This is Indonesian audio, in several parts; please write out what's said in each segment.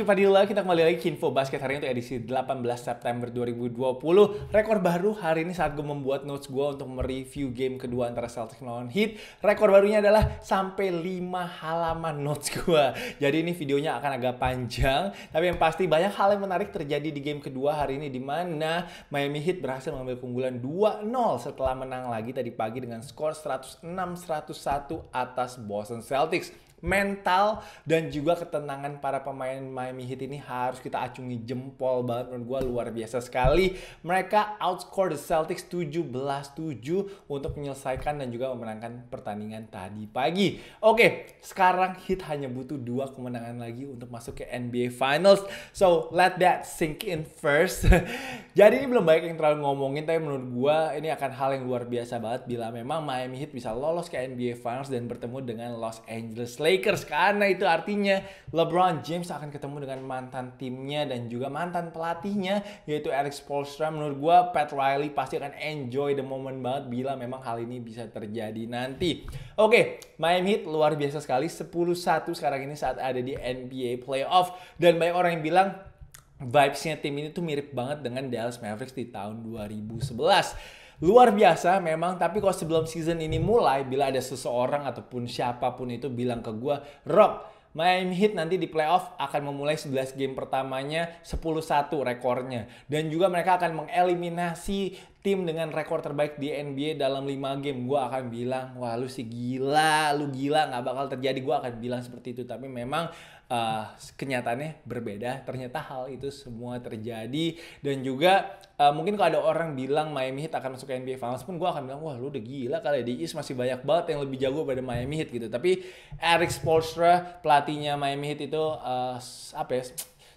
Lucky Padilla, kita kembali lagi ke Info Basket hari ini untuk edisi 18 September 2020. Rekor baru hari ini saat gue membuat notes gue untuk mereview game kedua antara Celtics melawan Heat. Rekor barunya adalah sampai 5 halaman notes gue. Jadi ini videonya akan agak panjang, tapi yang pasti banyak hal yang menarik terjadi di game kedua hari ini di mana Miami Heat berhasil mengambil keunggulan 2-0 setelah menang lagi tadi pagi dengan skor 106-101 atas Boston Celtics mental dan juga ketenangan para pemain Miami Heat ini harus kita acungi jempol banget menurut gue luar biasa sekali. Mereka outscore the Celtics 17-7 untuk menyelesaikan dan juga memenangkan pertandingan tadi pagi. Oke, sekarang Heat hanya butuh dua kemenangan lagi untuk masuk ke NBA Finals. So let that sink in first. Jadi ini belum banyak yang terlalu ngomongin tapi menurut gue ini akan hal yang luar biasa banget bila memang Miami Heat bisa lolos ke NBA Finals dan bertemu dengan Los Angeles Lakers Lakers karena itu artinya LeBron James akan ketemu dengan mantan timnya dan juga mantan pelatihnya yaitu Alex Spoelstra. Menurut gue Pat Riley pasti akan enjoy the moment banget bila memang hal ini bisa terjadi nanti. Oke, okay, Miami Heat luar biasa sekali 10-1 sekarang ini saat ada di NBA playoff dan banyak orang yang bilang vibesnya tim ini tuh mirip banget dengan Dallas Mavericks di tahun 2011 luar biasa memang tapi kalau sebelum season ini mulai bila ada seseorang ataupun siapapun itu bilang ke gue Rock Miami hit nanti di playoff akan memulai 11 game pertamanya 10-1 rekornya. Dan juga mereka akan mengeliminasi tim dengan rekor terbaik di NBA dalam 5 game. Gue akan bilang, wah lu sih gila, lu gila gak bakal terjadi. Gue akan bilang seperti itu. Tapi memang uh, kenyataannya berbeda. Ternyata hal itu semua terjadi dan juga uh, mungkin kalau ada orang bilang Miami Heat akan masuk ke NBA Finals pun gue akan bilang wah lu udah gila kali ya, di East masih banyak banget yang lebih jago pada Miami Heat gitu. Tapi Eric Spoelstra pelatihnya Miami Heat itu uh, apa ya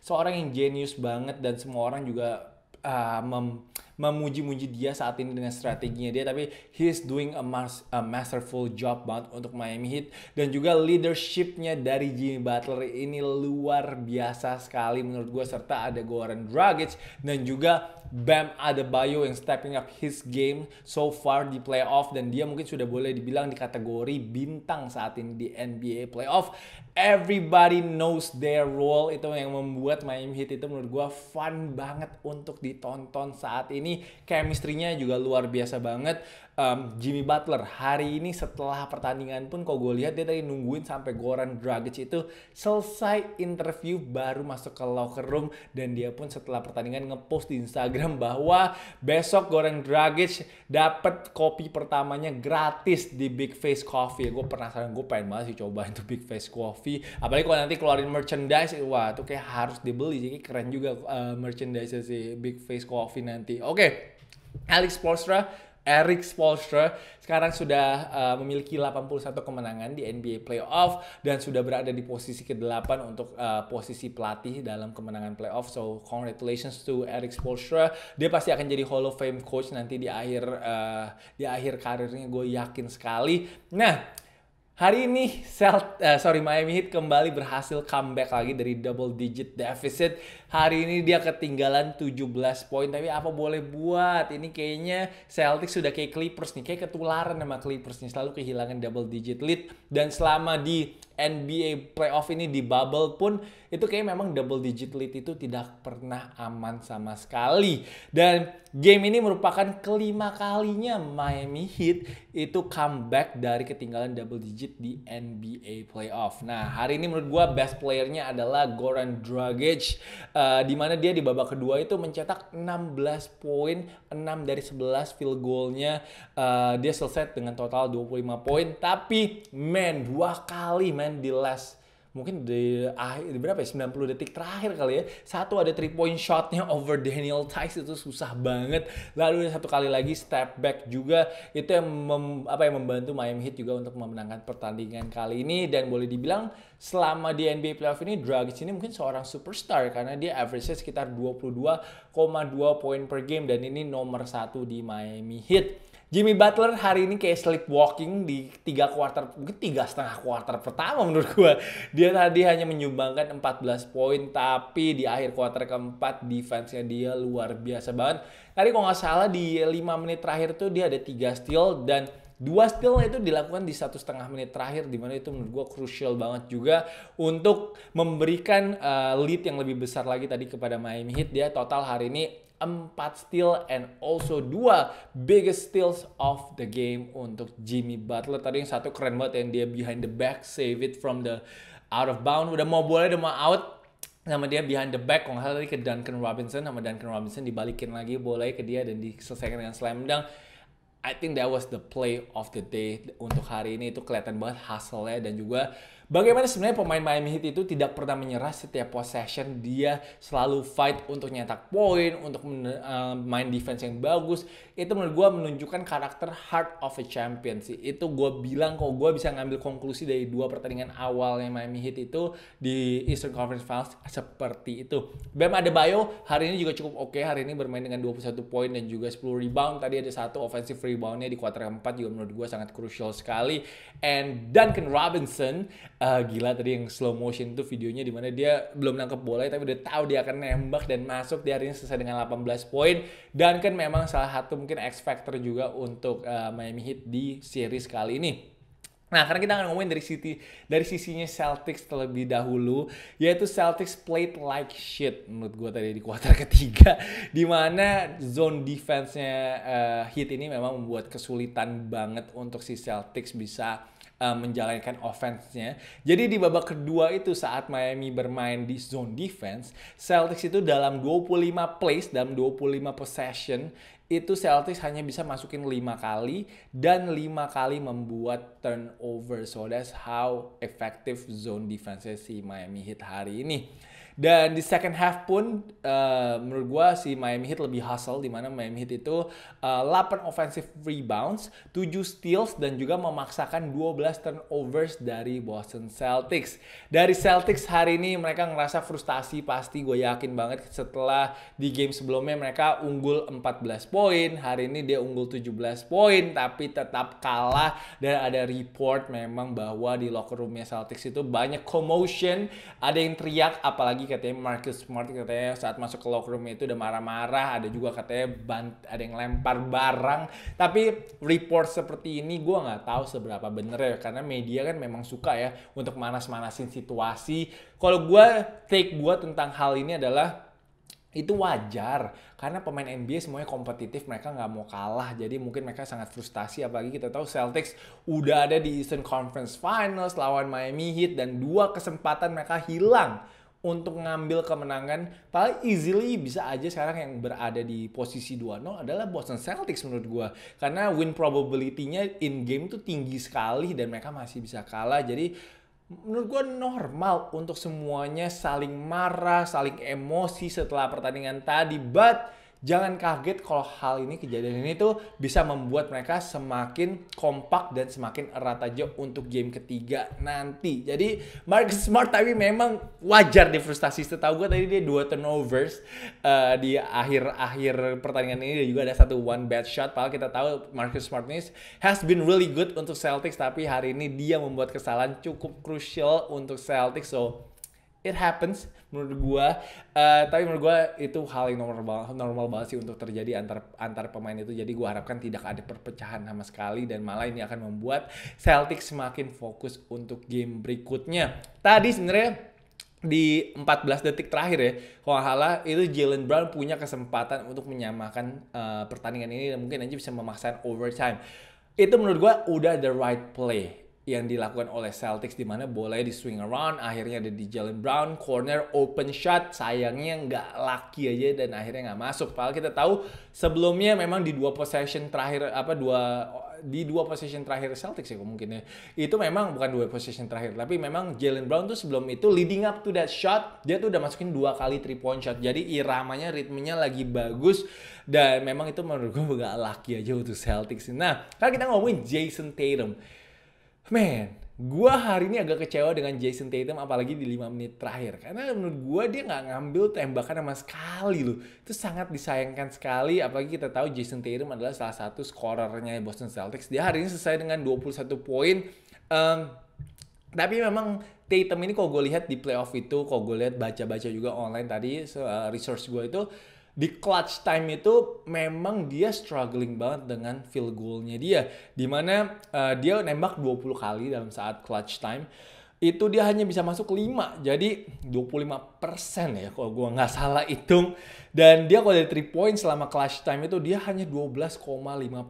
seorang yang genius banget dan semua orang juga uh, mem memuji-muji dia saat ini dengan strateginya dia tapi he's doing a, mas a masterful job banget untuk Miami Heat dan juga leadershipnya dari Jimmy Butler ini luar biasa sekali menurut gue serta ada Goran Dragic dan juga Bam ada Adebayo yang stepping up his game so far di playoff dan dia mungkin sudah boleh dibilang di kategori bintang saat ini di NBA playoff everybody knows their role itu yang membuat Miami Heat itu menurut gue fun banget untuk ditonton saat ini ini chemistry-nya juga luar biasa banget um, Jimmy Butler hari ini setelah pertandingan pun kok gue lihat dia tadi nungguin sampai Goran Dragic itu selesai interview baru masuk ke locker room dan dia pun setelah pertandingan ngepost di Instagram bahwa besok Goran Dragic dapat kopi pertamanya gratis di Big Face Coffee. Gue penasaran gue pengen banget sih coba itu Big Face Coffee. Apalagi kalau nanti keluarin merchandise, wah itu kayak harus dibeli. Jadi keren juga uh, eh, merchandise si Big Face Coffee nanti. Oke. Okay. Alex Polstra Eric Spoelstra sekarang sudah uh, memiliki 81 kemenangan di NBA playoff dan sudah berada di posisi ke-8 untuk uh, posisi pelatih dalam kemenangan playoff. So congratulations to Eric Spoelstra. Dia pasti akan jadi Hall of Fame coach nanti di akhir uh, di akhir karirnya gue yakin sekali. Nah, Hari ini Celt, uh, sorry Miami Heat kembali berhasil comeback lagi dari double digit deficit Hari ini dia ketinggalan 17 poin tapi apa boleh buat? Ini kayaknya Celtics sudah kayak Clippers nih, kayak ketularan sama Clippers nih selalu kehilangan double digit lead dan selama di NBA playoff ini di bubble pun itu kayak memang double digit lead itu tidak pernah aman sama sekali. Dan game ini merupakan kelima kalinya Miami Heat itu comeback dari ketinggalan double digit di NBA playoff. Nah hari ini menurut gue best playernya adalah Goran Dragic. Uh, Eh, di mana dia di babak kedua itu mencetak 16 poin, 6 dari 11 field goalnya. Uh, dia selesai dengan total 25 poin, tapi man dua kali man di last mungkin di akhir berapa ya 90 detik terakhir kali ya satu ada three point shotnya over Daniel Tice itu susah banget lalu satu kali lagi step back juga itu yang mem, apa yang membantu Miami Heat juga untuk memenangkan pertandingan kali ini dan boleh dibilang selama di NBA playoff ini Dragic ini mungkin seorang superstar karena dia average sekitar 22,2 poin per game dan ini nomor satu di Miami Heat Jimmy Butler hari ini kayak sleepwalking di tiga kuarter, mungkin tiga setengah kuarter pertama menurut gue. Dia tadi hanya menyumbangkan 14 poin, tapi di akhir kuarter keempat defense-nya dia luar biasa banget. Tadi kalau nggak salah di lima menit terakhir tuh dia ada tiga steal dan Dua steal itu dilakukan di satu setengah menit terakhir, dimana itu menurut gue krusial banget juga untuk memberikan uh, lead yang lebih besar lagi tadi kepada Miami Heat. Dia ya. total hari ini 4 steal and also dua biggest steals of the game untuk Jimmy Butler. Tadi yang satu keren banget yang dia behind the back save it from the out of bound. Udah mau boleh udah mau out sama dia behind the back kalau nggak salah tadi ke Duncan Robinson sama Duncan Robinson dibalikin lagi boleh ke dia dan diselesaikan dengan slam dunk I think that was the play of the day untuk hari ini itu kelihatan banget hustle-nya dan juga Bagaimana sebenarnya pemain Miami Heat itu tidak pernah menyerah setiap possession dia selalu fight untuk nyetak poin, untuk eh, main defense yang bagus. Itu menurut gue menunjukkan karakter heart of a champion sih. Itu gue bilang kok gue bisa ngambil konklusi dari dua pertandingan awalnya Miami Heat itu di Eastern Conference Finals seperti itu. Bam Adebayo hari ini juga cukup oke. Okay. Hari ini bermain dengan 21 poin dan juga 10 rebound. Tadi ada satu offensive reboundnya di kuarter keempat juga menurut gue sangat krusial sekali. And Duncan Robinson uh, gila tadi yang slow motion tuh videonya dimana dia belum nangkep bola tapi udah tahu dia akan nembak dan masuk di akhirnya selesai dengan 18 poin dan kan memang salah satu mungkin X factor juga untuk uh, Miami Heat di series kali ini. Nah, karena kita akan ngomongin dari City dari sisinya Celtics terlebih dahulu, yaitu Celtics played like shit menurut gue tadi di kuarter ketiga, di mana zone defense-nya uh, ah, hit ini memang membuat kesulitan banget untuk si Celtics bisa Eh, menjalankan offense-nya. Jadi di babak kedua itu saat Miami bermain di zone defense, Celtics itu dalam 25 plays, dalam 25 possession, itu Celtics hanya bisa masukin 5 kali dan 5 kali membuat turnover. So that's how effective zone defense si Miami Heat hari ini. Dan di second half pun uh, menurut gue si Miami Heat lebih hustle di mana Miami Heat itu uh, eh, 8 offensive rebounds, 7 steals dan juga memaksakan 12 turnovers dari Boston Celtics. Dari Celtics hari ini mereka ngerasa frustasi pasti gue yakin banget setelah di game sebelumnya mereka unggul 14 poin, hari ini dia unggul 17 poin tapi tetap kalah dan ada report memang bahwa di locker roomnya Celtics itu banyak commotion, ada yang teriak apalagi lagi katanya Marcus Smart katanya saat masuk ke locker room itu udah marah-marah, ada juga katanya bant ada yang lempar barang. Tapi report seperti ini gue nggak tahu seberapa bener ya karena media kan memang suka ya untuk manas-manasin situasi. Kalau gue take gue tentang hal ini adalah itu wajar karena pemain NBA semuanya kompetitif mereka nggak mau kalah jadi mungkin mereka sangat frustasi apalagi kita tahu Celtics udah ada di Eastern Conference Finals lawan Miami Heat dan dua kesempatan mereka hilang untuk ngambil kemenangan paling easily bisa aja sekarang yang berada di posisi 2-0 adalah Boston Celtics menurut gue karena win probability-nya in game tuh tinggi sekali dan mereka masih bisa kalah jadi menurut gue normal untuk semuanya saling marah, saling emosi setelah pertandingan tadi but jangan kaget kalau hal ini kejadian ini tuh bisa membuat mereka semakin kompak dan semakin erat aja untuk game ketiga nanti. Jadi Marcus Smart tapi memang wajar di frustasi. Setahu gue tadi dia dua turnovers uh, di akhir-akhir pertandingan ini dia juga ada satu one bad shot. Padahal kita tahu Marcus Smart ini has been really good untuk Celtics tapi hari ini dia membuat kesalahan cukup krusial untuk Celtics. So it happens menurut gua uh, tapi menurut gua itu hal yang normal normal banget sih untuk terjadi antar antar pemain itu jadi gua harapkan tidak ada perpecahan sama sekali dan malah ini akan membuat Celtic semakin fokus untuk game berikutnya tadi sebenarnya di 14 detik terakhir ya kalau hal salah itu Jalen Brown punya kesempatan untuk menyamakan uh, pertandingan ini dan mungkin aja bisa memaksakan overtime itu menurut gua udah the right play yang dilakukan oleh Celtics di mana bolanya di swing around akhirnya ada di Jalen Brown corner open shot sayangnya nggak laki aja dan akhirnya nggak masuk padahal kita tahu sebelumnya memang di dua possession terakhir apa dua di dua possession terakhir Celtics ya mungkin ya itu memang bukan dua possession terakhir tapi memang Jalen Brown tuh sebelum itu leading up to that shot dia tuh udah masukin dua kali three point shot jadi iramanya ritmenya lagi bagus dan memang itu menurut gue nggak laki aja untuk Celtics nah kalau kita ngomongin Jason Tatum man, gue hari ini agak kecewa dengan Jason Tatum apalagi di 5 menit terakhir karena menurut gue dia nggak ngambil tembakan sama sekali loh itu sangat disayangkan sekali apalagi kita tahu Jason Tatum adalah salah satu skorernya Boston Celtics dia hari ini selesai dengan 21 poin um, tapi memang Tatum ini kalau gue lihat di playoff itu kalau gue lihat baca-baca juga online tadi uh, eh, research gue itu di clutch time itu memang dia struggling banget dengan field goalnya dia dimana uh, eh, dia nembak 20 kali dalam saat clutch time itu dia hanya bisa masuk 5 jadi 25% ya kalau gue nggak salah hitung dan dia kalau dari 3 point selama clutch time itu dia hanya 12,5% aja uh,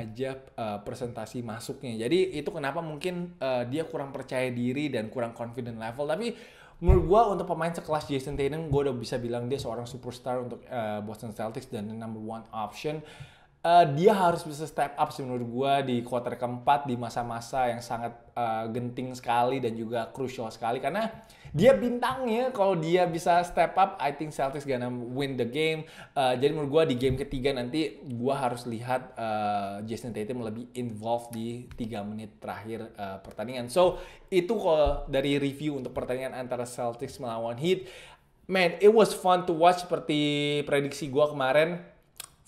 eh, presentasi masuknya jadi itu kenapa mungkin uh, dia kurang percaya diri dan kurang confident level tapi menurut gue untuk pemain sekelas Jason Tatum gue udah bisa bilang dia seorang superstar untuk uh, Boston Celtics dan the number one option uh, dia harus bisa step up sih menurut gue di quarter keempat di masa-masa yang sangat uh, genting sekali dan juga krusial sekali karena dia bintangnya kalau dia bisa step up I think Celtics gonna win the game uh, jadi menurut gue di game ketiga nanti gue harus lihat uh, Jason Tatum lebih involved di 3 menit terakhir uh, pertandingan so itu kalau dari review untuk pertandingan antara Celtics melawan Heat Man, it was fun to watch seperti prediksi gue kemarin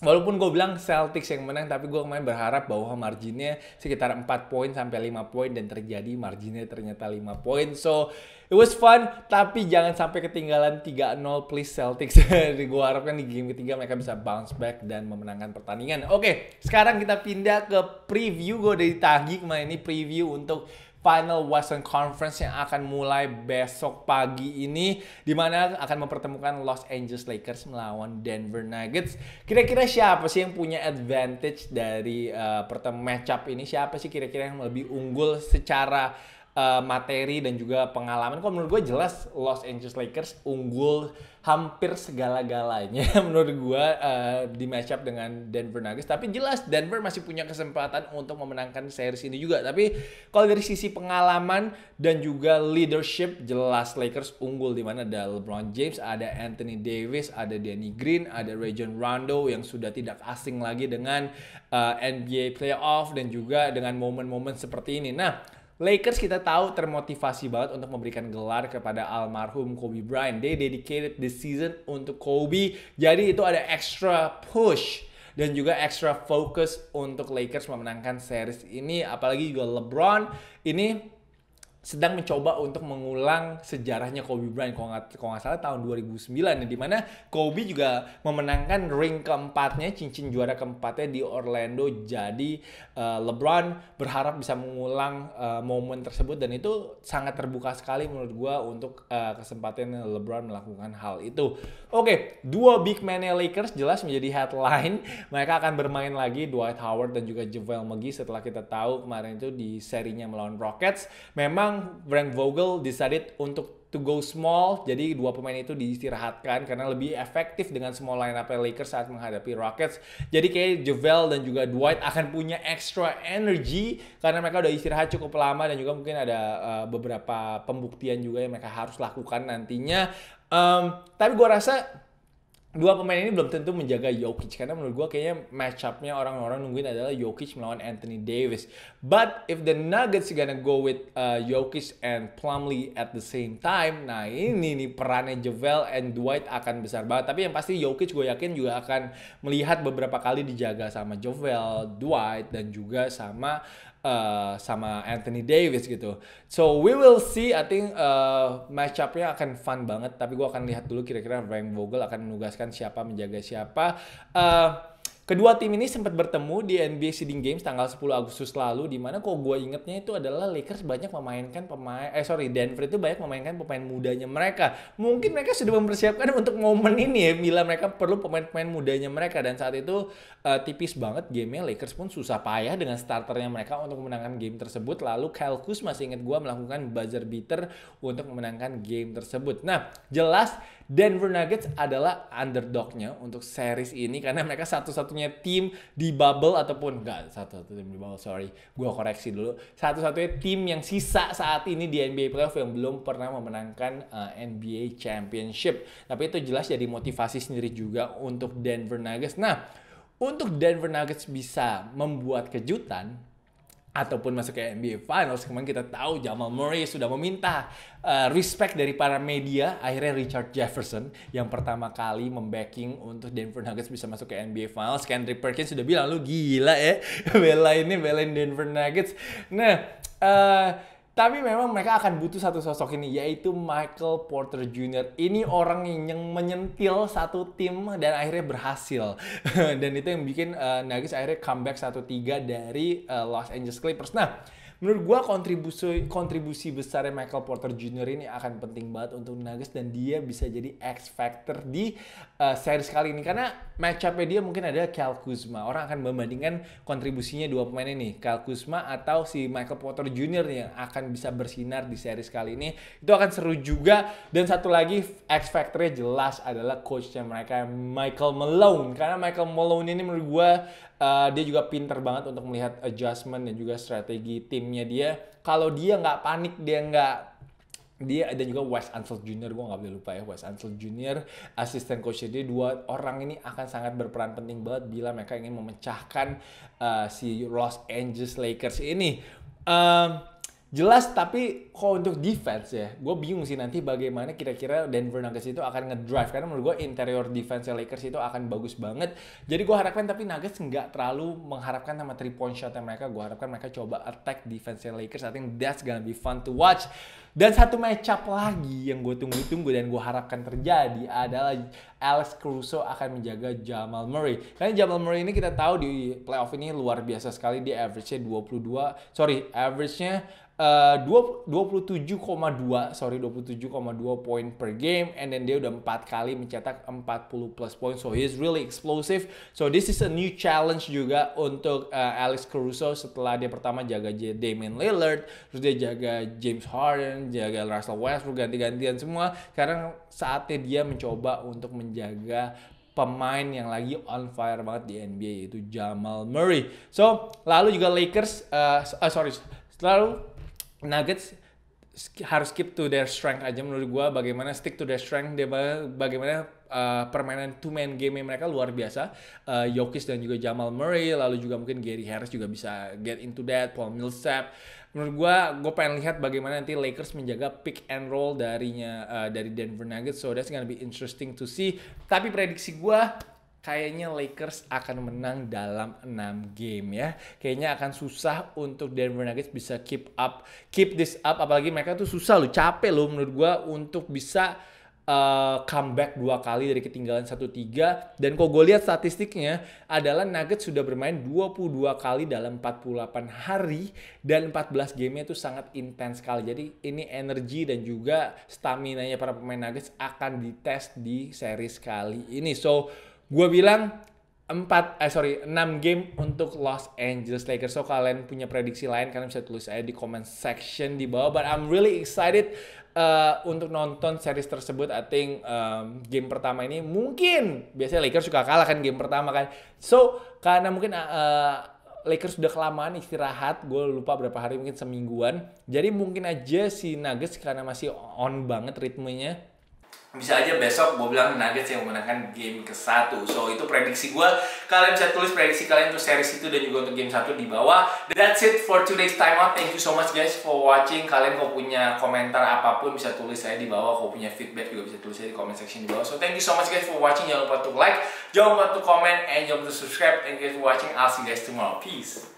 Walaupun gue bilang Celtics yang menang, tapi gue kemarin berharap bahwa marginnya sekitar 4 poin sampai 5 poin dan terjadi marginnya ternyata 5 poin. So, it was fun, tapi jangan sampai ketinggalan 3-0 please Celtics. gue harapkan di game ketiga mereka bisa bounce back dan memenangkan pertandingan. Oke, okay, sekarang kita pindah ke preview. Gue dari ditagi kemarin ini preview untuk final Western Conference yang akan mulai besok pagi ini di mana akan mempertemukan Los Angeles Lakers melawan Denver Nuggets. Kira-kira siapa sih yang punya advantage dari uh, eh, pertemuan matchup ini? Siapa sih kira-kira yang lebih unggul secara uh, materi dan juga pengalaman. Kok menurut gue jelas Los Angeles Lakers unggul hampir segala-galanya menurut gue uh, di matchup dengan Denver Nuggets. Tapi jelas Denver masih punya kesempatan untuk memenangkan series ini juga. Tapi kalau dari sisi pengalaman dan juga leadership jelas Lakers unggul di mana ada LeBron James, ada Anthony Davis, ada Danny Green, ada Rajon Rondo yang sudah tidak asing lagi dengan uh, eh, NBA playoff dan juga dengan momen-momen seperti ini. Nah, Lakers kita tahu termotivasi banget untuk memberikan gelar kepada almarhum Kobe Bryant. They dedicated the season untuk Kobe. Jadi itu ada extra push dan juga extra focus untuk Lakers memenangkan series ini apalagi juga LeBron ini sedang mencoba untuk mengulang sejarahnya Kobe Bryant kalau nggak salah tahun 2009 di dimana Kobe juga memenangkan ring keempatnya cincin juara keempatnya di Orlando jadi uh, LeBron berharap bisa mengulang uh, momen tersebut dan itu sangat terbuka sekali menurut gue untuk uh, kesempatan LeBron melakukan hal itu oke okay, dua big man Lakers jelas menjadi headline mereka akan bermain lagi Dwight Howard dan juga JaVale McGee setelah kita tahu kemarin itu di serinya melawan Rockets memang memang Frank Vogel decided untuk to go small, jadi dua pemain itu diistirahatkan karena lebih efektif dengan small lineup Lakers saat menghadapi Rockets. Jadi kayak Javel dan juga Dwight akan punya extra energy karena mereka udah istirahat cukup lama dan juga mungkin ada uh, beberapa pembuktian juga yang mereka harus lakukan nantinya. Um, tapi gue rasa dua pemain ini belum tentu menjaga Jokic karena menurut gue kayaknya match up-nya orang-orang nungguin adalah Jokic melawan Anthony Davis. But if the Nuggets gonna go with uh, Jokic and Plumlee at the same time, nah ini nih perannya Javel and Dwight akan besar banget. Tapi yang pasti Jokic gue yakin juga akan melihat beberapa kali dijaga sama Javel, Dwight dan juga sama uh, sama Anthony Davis gitu. So we will see. I think uh, eh, match up-nya akan fun banget. Tapi gue akan lihat dulu kira-kira Frank Vogel akan menugaskan siapa menjaga siapa. Uh, Kedua tim ini sempat bertemu di NBA Seeding Games tanggal 10 Agustus lalu di mana kok gue ingetnya itu adalah Lakers banyak memainkan pemain eh sorry Denver itu banyak memainkan pemain mudanya mereka. Mungkin mereka sudah mempersiapkan untuk momen ini ya bila mereka perlu pemain-pemain mudanya mereka dan saat itu uh, tipis banget gamenya Lakers pun susah payah dengan starternya mereka untuk memenangkan game tersebut. Lalu Kyle masih inget gue melakukan buzzer beater untuk memenangkan game tersebut. Nah jelas Denver Nuggets adalah underdognya untuk series ini karena mereka satu-satunya tim di bubble ataupun enggak satu-satunya tim di bubble sorry gue koreksi dulu satu-satunya tim yang sisa saat ini di NBA playoff yang belum pernah memenangkan uh, eh, NBA championship tapi itu jelas jadi motivasi sendiri juga untuk Denver Nuggets nah untuk Denver Nuggets bisa membuat kejutan ataupun masuk ke NBA Finals kemarin kita tahu Jamal Murray sudah meminta uh, respect dari para media akhirnya Richard Jefferson yang pertama kali membacking untuk Denver Nuggets bisa masuk ke NBA Finals Kendrick Perkins sudah bilang lu gila ya bela ini belain Denver Nuggets nah uh, tapi memang mereka akan butuh satu sosok ini, yaitu Michael Porter Jr. Ini orang yang menyentil satu tim dan akhirnya berhasil. dan itu yang bikin uh, Nuggets akhirnya comeback 1-3 dari uh, Los Angeles Clippers. Nah, menurut gue kontribusi kontribusi besarnya Michael Porter Jr ini akan penting banget untuk Nuggets dan dia bisa jadi X factor di uh, series kali ini karena match up dia mungkin ada Kyle Kuzma orang akan membandingkan kontribusinya dua pemain ini Kyle Kuzma atau si Michael Porter Jr yang akan akan bisa bersinar di series kali ini. Itu akan seru juga. Dan satu lagi X Factor-nya jelas adalah coachnya mereka Michael Malone. Karena Michael Malone ini menurut gue uh, dia juga pinter banget untuk melihat adjustment dan juga strategi timnya dia. Kalau dia nggak panik, dia nggak dia ada juga West Ansel Jr. gue nggak boleh lupa ya West Ansel Jr. asisten coach dia dua orang ini akan sangat berperan penting banget bila mereka ingin memecahkan uh, si Los Angeles Lakers ini. Um, Jelas tapi kalau untuk defense ya, gue bingung sih nanti bagaimana kira-kira Denver Nuggets itu akan ngedrive karena menurut gue interior defense Lakers itu akan bagus banget. Jadi gue harapkan tapi Nuggets nggak terlalu mengharapkan sama three point shot mereka. Gue harapkan mereka coba attack defense Lakers. I think that's gonna be fun to watch. Dan satu match lagi yang gue tunggu-tunggu dan gue harapkan terjadi adalah Alex Caruso akan menjaga Jamal Murray. Karena Jamal Murray ini kita tahu di playoff ini luar biasa sekali. Dia average-nya 22, sorry, average-nya Eh, uh, 27,2 sorry 27,2 poin per game and then dia udah empat kali mencetak 40 plus poin so he's really explosive so this is a new challenge juga untuk uh, Alex Caruso setelah dia pertama jaga Damian Lillard terus dia jaga James Harden jaga Russell Westbrook ganti-gantian semua sekarang saatnya dia mencoba untuk menjaga pemain yang lagi on fire banget di NBA yaitu Jamal Murray. So, lalu juga Lakers uh, uh sorry, lalu Nuggets harus keep to their strength aja menurut gue bagaimana stick to their strength dia bagaimana uh, permainan two man game mereka luar biasa uh, Jokic dan juga Jamal Murray lalu juga mungkin Gary Harris juga bisa get into that Paul Millsap menurut gue gue pengen lihat bagaimana nanti Lakers menjaga pick and roll darinya uh, dari Denver Nuggets so that's gonna be interesting to see tapi prediksi gue kayaknya Lakers akan menang dalam 6 game ya. Kayaknya akan susah untuk Denver Nuggets bisa keep up, keep this up apalagi mereka tuh susah loh, capek loh menurut gua untuk bisa uh, comeback dua kali dari ketinggalan 1-3 dan kok gue lihat statistiknya adalah Nuggets sudah bermain 22 kali dalam 48 hari dan 14 gamenya itu sangat intens sekali. Jadi ini energi dan juga stamina-nya para pemain Nuggets akan dites di seri kali ini. So Gue bilang 4 eh sorry 6 game untuk Los Angeles Lakers. So kalian punya prediksi lain kalian bisa tulis aja di comment section di bawah. But I'm really excited uh, untuk nonton series tersebut. I think um, game pertama ini mungkin biasanya Lakers suka kalah kan game pertama kan. So karena mungkin uh, Lakers sudah kelamaan istirahat, gue lupa berapa hari mungkin semingguan. Jadi mungkin aja si Nuggets karena masih on banget ritmenya bisa aja besok gue bilang Nuggets yang memenangkan game ke satu so itu prediksi gue kalian bisa tulis prediksi kalian untuk series itu dan juga untuk game satu di bawah that's it for today's time out thank you so much guys for watching kalian kalau punya komentar apapun bisa tulis saya di bawah kalau punya feedback juga bisa tulis saya di comment section di bawah so thank you so much guys for watching jangan lupa untuk like jangan lupa untuk comment and jangan lupa untuk subscribe thank you guys for watching I'll see you guys tomorrow peace